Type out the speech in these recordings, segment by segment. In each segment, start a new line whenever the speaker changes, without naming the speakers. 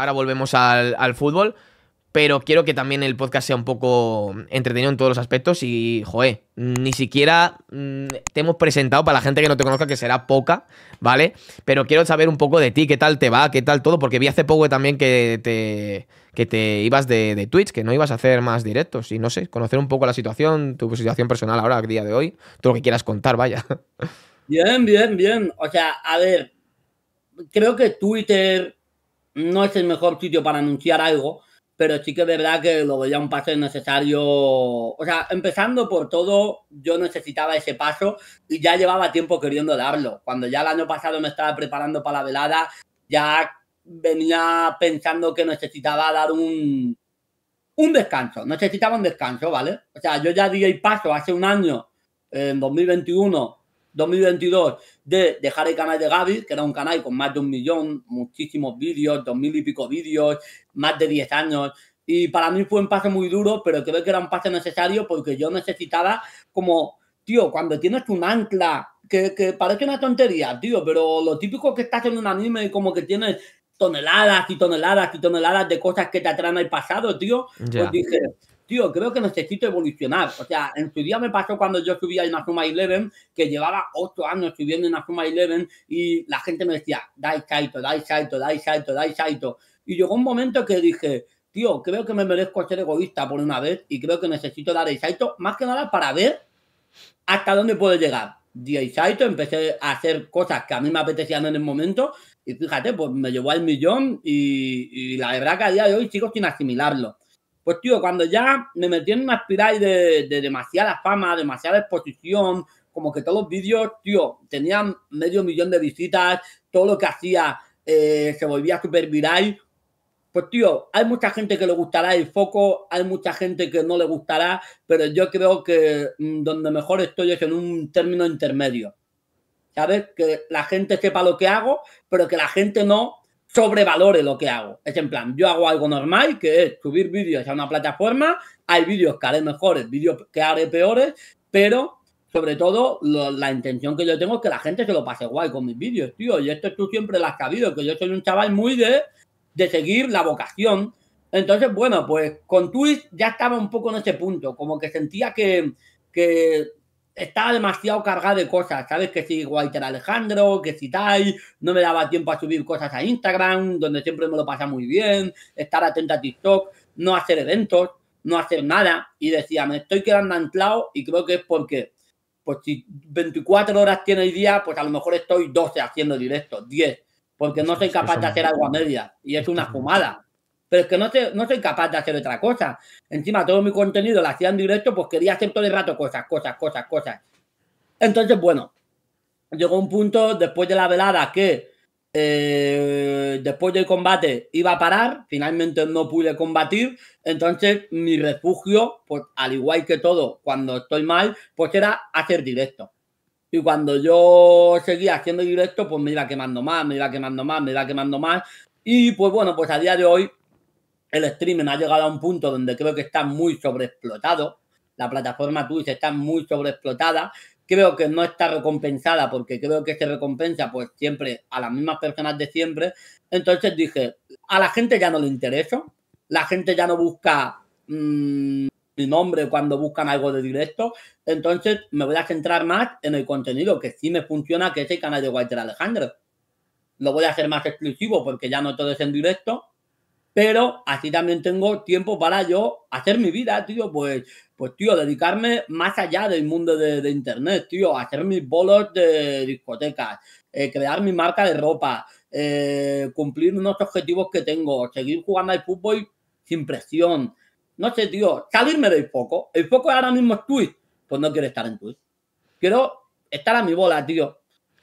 ahora volvemos al, fútbol pero quiero que también el podcast sea un poco entretenido en todos los aspectos y, joe, ni siquiera mm, te hemos presentado para la gente que no te conozca, que será poca, ¿vale? Pero quiero saber un poco de ti, qué tal te va, qué tal todo, porque vi hace poco también que te, que te ibas de, de Twitch, que no ibas a hacer más directos y no sé, conocer un poco la situación, tu situación personal ahora, a día de hoy, todo lo que quieras contar, vaya.
Bien, bien, bien. O sea, a ver, creo que Twitter no es el mejor sitio para anunciar algo, pero sí que es verdad que lo veía un paso necesario. O sea, empezando por todo, yo necesitaba ese paso y ya llevaba tiempo queriendo darlo. Cuando ya el año pasado me estaba preparando para la velada, ya venía pensando que necesitaba dar un, un descanso, necesitaba un descanso, ¿vale? O sea, yo ya di el paso hace un año, en 2021, 2022 de dejar el canal de Gaby, que era un canal con más de un millón, muchísimos vídeos, dos mil y pico vídeos, más de 10 años. Y para mí fue un pase muy duro, pero creo que era un pase necesario porque yo necesitaba como, tío, cuando tienes un ancla, que, parece una tontería, tío, pero lo típico que estás en un anime, como que tienes toneladas y toneladas y toneladas de cosas que te atraen al pasado, tío, pues dije, tío, creo que necesito evolucionar. O sea, en su día me pasó cuando yo subía Inazuma Eleven, que llevaba ocho años subiendo Inazuma Eleven y la gente me decía, dai Saito, dai Saito, dai Saito, dai Saito. Y llegó un momento que dije, tío, creo que me merezco ser egoísta por una vez y creo que necesito dar Saito más que nada para ver hasta dónde puedo llegar. DJ Saito, empecé a hacer cosas que a mí me apetecían en el momento y fíjate, pues me llevó al millón y, y la verdad que a día de hoy sigo sin asimilarlo. Pues tío, cuando ya me metí en una espiral de, de demasiada fama, demasiada exposición, como que todos los vídeos, tío, tenían medio millón de visitas, todo lo que hacía eh, se volvía súper viral. Pues tío, hay mucha gente que le gustará el foco, hay mucha gente que no le gustará, pero yo creo que mm, donde mejor estoy es en un término intermedio. ¿Sabes? Que la gente sepa lo que hago, pero que la gente no sobrevalore lo que hago. Es en plan, yo hago algo normal, que es subir vídeos a una plataforma, hay vídeos que haré mejores, vídeos que haré peores, pero sobre todo la intención que yo tengo es que la gente se lo pase guay con mis vídeos, tío. Y esto tú siempre lo has sabido, que yo soy un chaval muy de, de seguir la vocación. Entonces, bueno, pues con Twitch ya estaba un poco en ese punto, como que sentía que, que estaba demasiado cargado de cosas, ¿sabes? Que si Walter Alejandro, que si no me daba tiempo a subir cosas a Instagram, donde siempre me lo pasa muy bien, estar atento a TikTok, no hacer eventos, no hacer nada. Y decía, me estoy quedando anclado y creo que es porque, pues si 24 horas tiene el día, pues a lo mejor estoy 12 haciendo directos, 10, porque no soy capaz de hacer algo a media y es una fumada pero es que no, no soy capaz de hacer otra cosa. Encima todo mi contenido lo hacía en directo, pues quería hacer todo el rato cosas, cosas, cosas, cosas. Entonces, bueno, llegó un punto después de la velada que eh, después del combate iba a parar, finalmente no pude combatir, entonces mi refugio, pues, al igual que todo, cuando estoy mal, pues era hacer directo. Y cuando yo seguía haciendo directo, pues me iba quemando más, me iba quemando más, me iba quemando más. Y pues bueno, pues a día de hoy el streaming ha llegado a un punto donde creo que está muy sobreexplotado. La plataforma Twitch está muy sobreexplotada. Creo que no está recompensada porque creo que se recompensa pues siempre a las mismas personas de siempre. Entonces dije, a la gente ya no le interesa. La gente ya no busca mm, mi nombre cuando buscan algo de directo. Entonces me voy a centrar más en el contenido que sí me funciona, que es el canal de Walter Alejandro. Lo voy a hacer más exclusivo porque ya no todo es en directo pero así también tengo tiempo para yo hacer mi vida, tío, pues, pues tío, dedicarme más allá del mundo de, internet, tío, hacer mis bolos de discotecas, eh, crear mi marca de ropa, eh, cumplir unos objetivos que tengo, seguir jugando al fútbol sin presión, no sé, tío, salirme del foco, el foco ahora mismo es Twitch, pues no quiero estar en Twitch, quiero estar a mi bola, tío,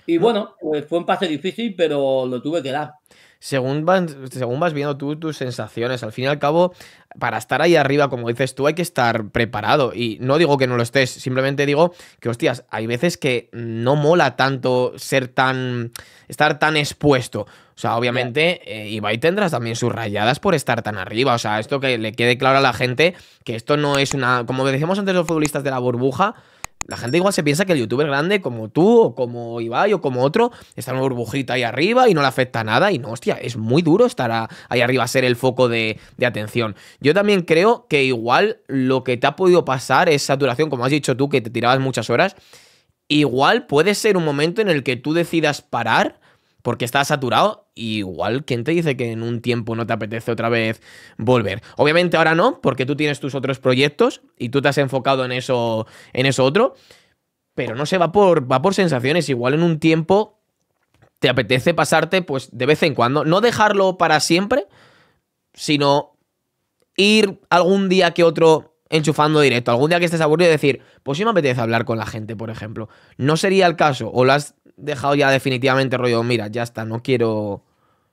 y bueno, pues, fue un pase difícil, pero lo tuve que dar
según, según vas viendo tú tus sensaciones. Al fin y al cabo, para estar ahí arriba, como dices tú, hay que estar preparado. Y no digo que no lo estés, simplemente digo que, hostias, hay veces que no mola tanto ser tan. estar tan expuesto. O sea, obviamente, eh, Ibai tendrás también sus rayadas por estar tan arriba. O sea, esto que le quede claro a la gente que esto no es una. Como decíamos antes los futbolistas de la burbuja, la gente igual se piensa que el youtuber grande, como tú, o como Ibai, o como otro, está en una burbujita ahí arriba y no le afecta nada. Y no, hostia, es muy duro estar ahí arriba, a ser el foco de, de atención. Yo también creo que igual lo que te ha podido pasar es saturación, como has dicho tú, que te tirabas muchas horas. Igual puede ser un momento en el que tú decidas parar porque estás saturado. igual, ¿quién te dice que en un tiempo no te apetece otra vez volver? Obviamente ahora no, porque tú tienes tus otros proyectos y tú te has enfocado en eso, en eso otro. Pero no sé, va por, va por sensaciones. Igual en un tiempo te apetece pasarte, pues, de vez en cuando. No dejarlo para siempre, sino ir algún día que otro enchufando directo. Algún día que estés aburrido y decir, pues sí me apetece hablar con la gente, por ejemplo. No sería el caso, o las dejado ya definitivamente rollo, mira, ya está, no quiero...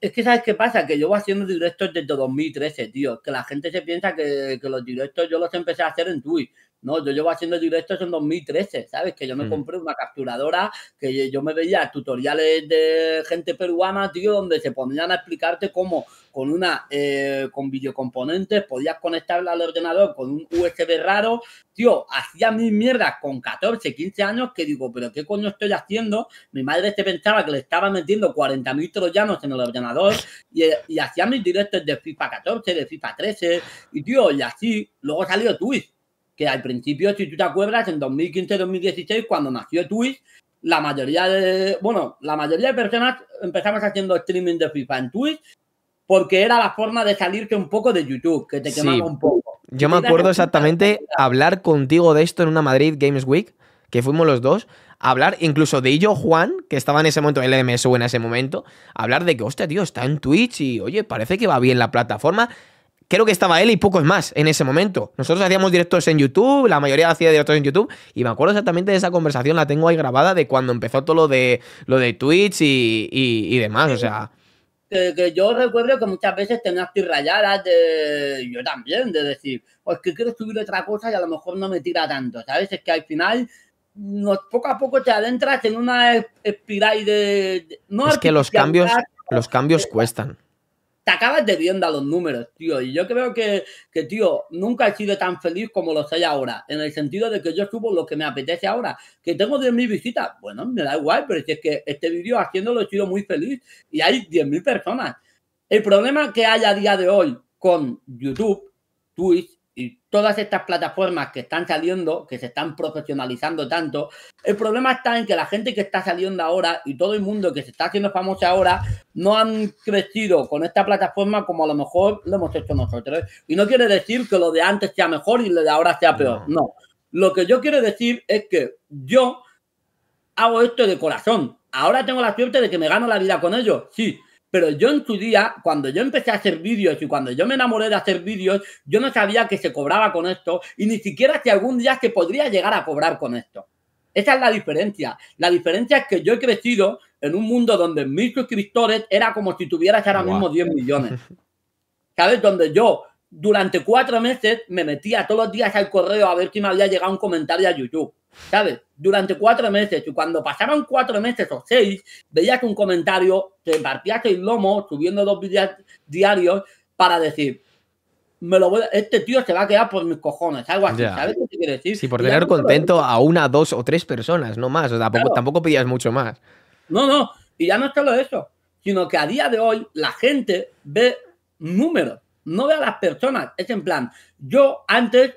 Es que sabes qué pasa, que yo voy haciendo directos desde 2013, tío. Que la gente se piensa que, que los directos yo los empecé a hacer en Twitch. No, yo llevo haciendo directos en 2013, ¿sabes? Que yo me mm. compré una capturadora, que yo me veía tutoriales de gente peruana, tío, donde se ponían a explicarte cómo con una, eh, con videocomponentes, podías conectarla al ordenador con un USB raro. Tío, hacía mis mierdas con 14, 15 años que digo, pero ¿qué coño estoy haciendo? Mi madre se pensaba que le estaba metiendo 40.000 troyanos en el ordenador y, y hacía mis directos de FIFA 14, de FIFA 13 y, tío, y así. Luego salió Twitch que al principio, si tú te acuerdas, en 2015-2016, cuando nació Twitch, la mayoría de, bueno, la mayoría de personas empezamos haciendo streaming de FIFA en Twitch porque era la forma de salirte un poco de YouTube, que te quemaba un poco.
Yo me acuerdo exactamente hablar contigo de esto en una Madrid Games Week, que fuimos los dos, hablar incluso de Illo Juan, que estaba en ese momento, el MSU en ese momento, hablar de que, hostia, tío, está en Twitch y, oye, parece que va bien la plataforma creo que estaba él y pocos más en ese momento. Nosotros hacíamos directos en YouTube, la mayoría hacía directos en YouTube, y me acuerdo exactamente de esa conversación, la tengo ahí grabada de cuando empezó todo lo de lo de Twitch y, demás, o sea.
Que, yo recuerdo que muchas veces tenía tus rayadas de. Yo también, de decir, pues que quiero subir otra cosa y a lo mejor no me tira tanto, ¿sabes? Es que al final poco a poco te adentras en una espiral de. es que los cambios,
los cambios cuestan
te acabas de viendo a los números, tío. Y yo creo que, que, tío, nunca he sido tan feliz como lo soy ahora. En el sentido de que yo subo lo que me apetece ahora. Que tengo 10.000 visitas. Bueno, me da igual, pero si es que este vídeo haciéndolo he sido muy feliz y hay 10.000 personas. El problema que hay a día de hoy con YouTube, Twitch todas estas plataformas que están saliendo, que se están profesionalizando tanto, el problema está en que la gente que está saliendo ahora y todo el mundo que se está haciendo famoso ahora no han crecido con esta plataforma como a lo mejor lo hemos hecho nosotros. Y no quiere decir que lo de antes sea mejor y lo de ahora sea peor, no. Lo que yo quiero decir es que yo hago esto de corazón. Ahora tengo la suerte de que me gano la vida con ellos. sí, pero yo en su día, cuando yo empecé a hacer vídeos y cuando yo me enamoré de hacer vídeos, yo no sabía que se cobraba con esto y ni siquiera si algún día se podría llegar a cobrar con esto. Esa es la diferencia. La diferencia es que yo he crecido en un mundo donde mil suscriptores era como si tuvieras ahora mismo 10 millones. ¿Sabes? Donde yo durante cuatro meses me metía todos los días al correo a ver si me había llegado un comentario a YouTube. ¿Sabes? Durante cuatro meses. Y cuando pasaban cuatro meses o seis, veías un comentario, te partías el lomo subiendo dos vídeos diarios para decir, me lo voy este tío se va a quedar por mis cojones, algo así, ¿sabes qué te decir? Sí, por tener contento
a una, dos o tres personas, no más, tampoco, tampoco pedías mucho más.
No, no, y ya no es solo eso, sino que a día de hoy la gente ve números, no ve a las personas. Es en plan, yo antes,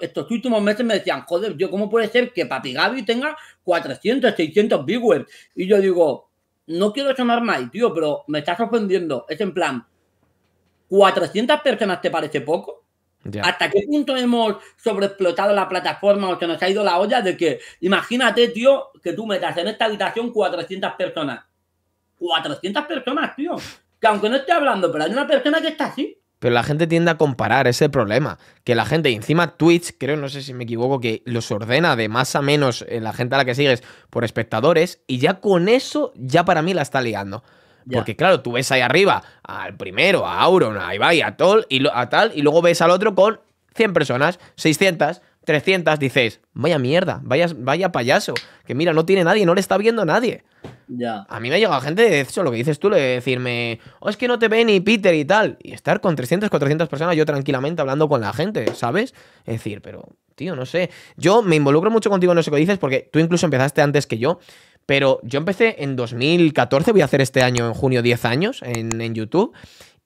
estos, últimos meses me decían, joder, yo, ¿cómo puede ser que Papi Gaby tenga 400, 600 viewers? Y yo digo, no quiero sonar mal, tío, pero me está sorprendiendo. Es en plan, ¿400 personas te parece poco? ¿Hasta qué punto hemos sobreexplotado la plataforma o se nos ha ido la olla de que, imagínate, tío, que tú metas en esta habitación 400 personas? 400 personas, tío. Que aunque no esté hablando, pero hay una persona que está así.
Pero la gente tiende a comparar, ese problema. Que la gente, encima Twitch, creo, no sé si me equivoco, que los ordena de más a menos la gente a la que sigues por espectadores, y ya con eso, ya para mí la está liando. Porque claro, tú ves ahí arriba al primero, a Auron, a Ibai, a, Tol, y a tal, y luego ves al otro con 100 personas, 600, 300, dices, vaya mierda, vaya, vaya payaso, que mira, no tiene nadie, no le está viendo a nadie. Ya. A mí me ha llegado gente, de eso lo que dices tú, le decirme, oh, es que no te ve ni Peter y tal. Y estar con 300, 400 personas yo tranquilamente hablando con la gente, ¿sabes? Es decir, pero, tío, no sé. Yo me involucro mucho contigo en eso que dices, porque tú incluso empezaste antes que yo. Pero yo empecé en 2014, voy a hacer este año, en junio, 10 años en, en YouTube.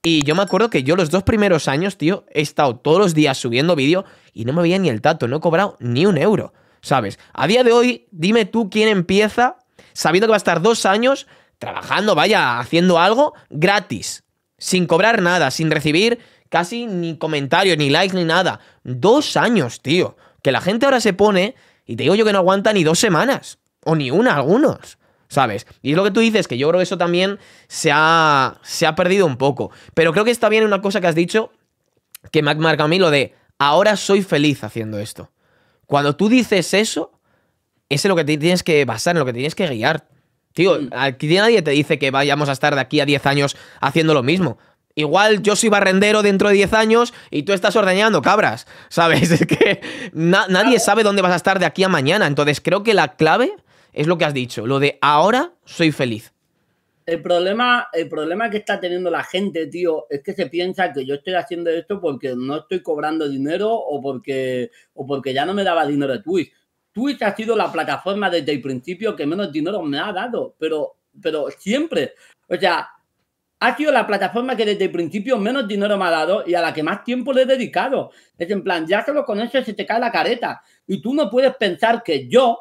Y yo me acuerdo que yo los dos primeros años, tío, he estado todos los días subiendo vídeo y no me había ni el tato, no he cobrado ni un euro, ¿sabes? A día de hoy, dime tú quién empieza sabiendo que va a estar dos años trabajando, vaya, haciendo algo gratis, sin cobrar nada, sin recibir casi ni comentarios, ni likes, ni nada. Dos años, tío. Que la gente ahora se pone, y te digo yo que no aguanta ni dos semanas, o ni una, algunos. ¿sabes? Y es lo que tú dices, que yo creo que eso también se ha, se ha perdido un poco. Pero creo que está bien una cosa que has dicho, que me ha a mí, lo de ahora soy feliz haciendo esto. Cuando tú dices eso, es es lo que te tienes que basar, en lo que tienes que guiar. Tío, mm. aquí nadie te dice que vayamos a estar de aquí a 10 años haciendo lo mismo. Igual yo soy barrendero dentro de 10 años y tú estás ordeñando cabras, ¿sabes? Es que nadie sabe dónde vas a estar de aquí a mañana. Entonces creo que la clave es lo que has dicho, lo de ahora soy feliz.
El problema, el problema que está teniendo la gente, tío, es que se piensa que yo estoy haciendo esto porque no estoy cobrando dinero o porque, o porque ya no me daba dinero de Twitch. Twitch ha sido la plataforma desde el principio que menos dinero me ha dado, pero, pero siempre. O sea, ha sido la plataforma que desde el principio menos dinero me ha dado y a la que más tiempo le he dedicado. Es en plan, ya solo con eso se te cae la careta. Y tú no puedes pensar que yo,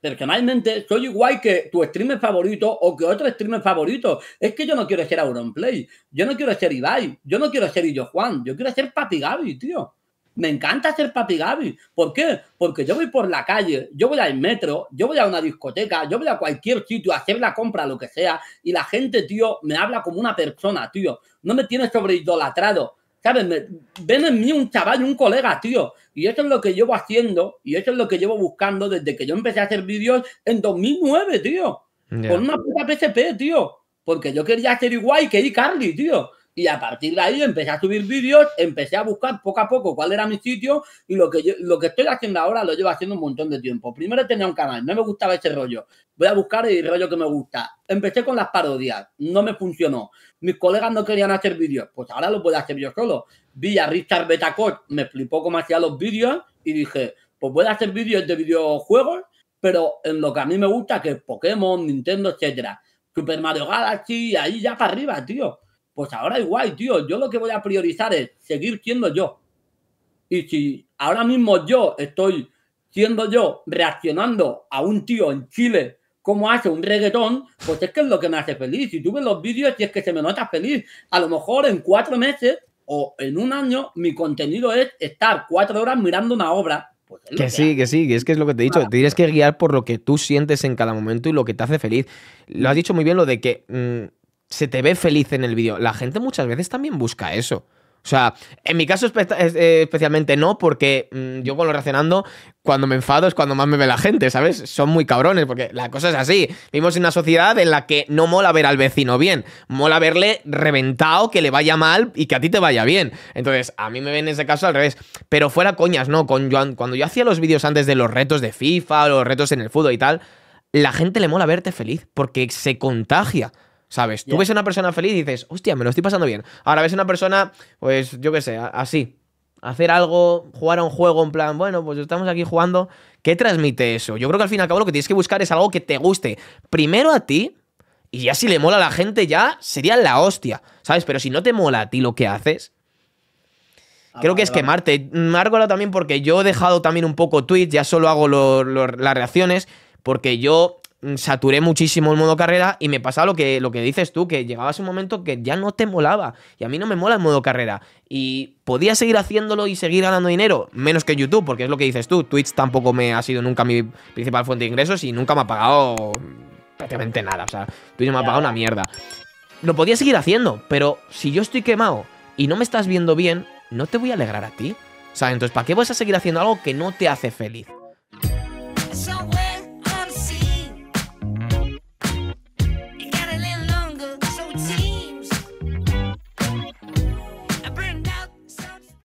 personalmente soy igual que tu streamer favorito o que otro streamer favorito. Es que yo no quiero ser Auronplay, yo no quiero ser Ibai, yo no quiero ser Illo Juan, yo quiero ser Papi Gaby, tío. Me encanta ser Papi Gaby. ¿Por qué? Porque yo voy por la calle, yo voy al metro, yo voy a una discoteca, yo voy a cualquier sitio a hacer la compra, lo que sea, y la gente, tío, me habla como una persona, tío. No me tiene sobreidolatrado ¿sabes? ven en mí un chaval y un colega, tío. Y eso es lo que llevo haciendo y eso es lo que llevo buscando desde que yo empecé a hacer vídeos en 2009, tío. Con una puta PCP, tío. Porque yo quería ser igual que iCarly, tío. Y a partir de ahí empecé a subir vídeos, empecé a buscar poco a poco cuál era mi sitio y lo que, lo que estoy haciendo ahora lo llevo haciendo un montón de tiempo. Primero tenía un canal, no me gustaba ese rollo. Voy a buscar el rollo que me gusta. Empecé con las parodias, no me funcionó. Mis colegas no querían hacer vídeos, pues ahora lo puedo hacer yo solo. Vi a Richard Betacot, me flipó cómo hacía los vídeos y dije, pues voy a hacer vídeos de videojuegos, pero en lo que a mí me gusta, que es Pokémon, Nintendo, etcétera. Super Mario Galaxy, ahí ya para arriba, tío. Pues ahora igual, tío, yo lo que voy a priorizar es seguir siendo yo. Y si ahora mismo yo estoy siendo yo reaccionando a un tío en Chile como hace un reggaetón, pues es que es lo que me hace feliz. Si tú ves los vídeos, y es que se me nota feliz. A lo mejor en cuatro meses o en un año, mi contenido es estar cuatro horas mirando una obra. Pues que,
sí, que sí, es que es lo que te he dicho. tienes que guiar por lo que tú sientes en cada momento y lo que te hace feliz. Lo has dicho muy bien lo de que mm, se te ve feliz en el vídeo. La gente muchas veces también busca eso. O sea, en mi caso eh, especialmente no, porque mm, yo con lo reaccionando, cuando me enfado es cuando más me ve la gente, ¿sabes? Son muy cabrones, porque la cosa es así. Vivimos en una sociedad en la que no mola ver al vecino bien, mola verle reventado, que le vaya mal y que a ti te vaya bien. Entonces, a mí me ven en ese caso al revés. Pero fuera coñas, ¿no? Con cuando yo hacía los vídeos antes de los retos de FIFA, los retos en el fútbol y tal, la gente le mola verte feliz, porque se contagia. ¿Sabes? Tú ves a una persona feliz y dices, hostia, me lo estoy pasando bien. Ahora ves a una persona, pues yo qué sé, así. Hacer algo, jugar a un juego en plan, bueno, pues estamos aquí jugando. ¿Qué transmite eso? Yo creo que al fin y al cabo lo que tienes que buscar es algo que te guste. Primero a ti, y ya si le mola a la gente, ya sería la hostia, ¿sabes? Pero si no te mola a ti lo que haces, ah, Creo que es quemarte. Márgola mm, también porque yo he dejado también un poco tweets, ya solo hago las reacciones, porque yo Mm, saturé muchísimo el modo carrera y me pasaba lo que, lo que dices tú, que llegabas a un momento que ya no te molaba. Y a mí no me mola el modo carrera. Y podía seguir haciéndolo y seguir ganando dinero, menos que YouTube, porque es lo que dices tú. Twitch tampoco me ha sido nunca mi principal fuente de ingresos y nunca me ha pagado prácticamente nada. O sea, Twitch me ha pagado una mierda. Lo podía seguir haciendo, pero si yo estoy quemado y no me estás viendo bien, no te voy a alegrar a ti. O sea, entonces, ¿para qué vas a seguir haciendo algo que no te hace feliz?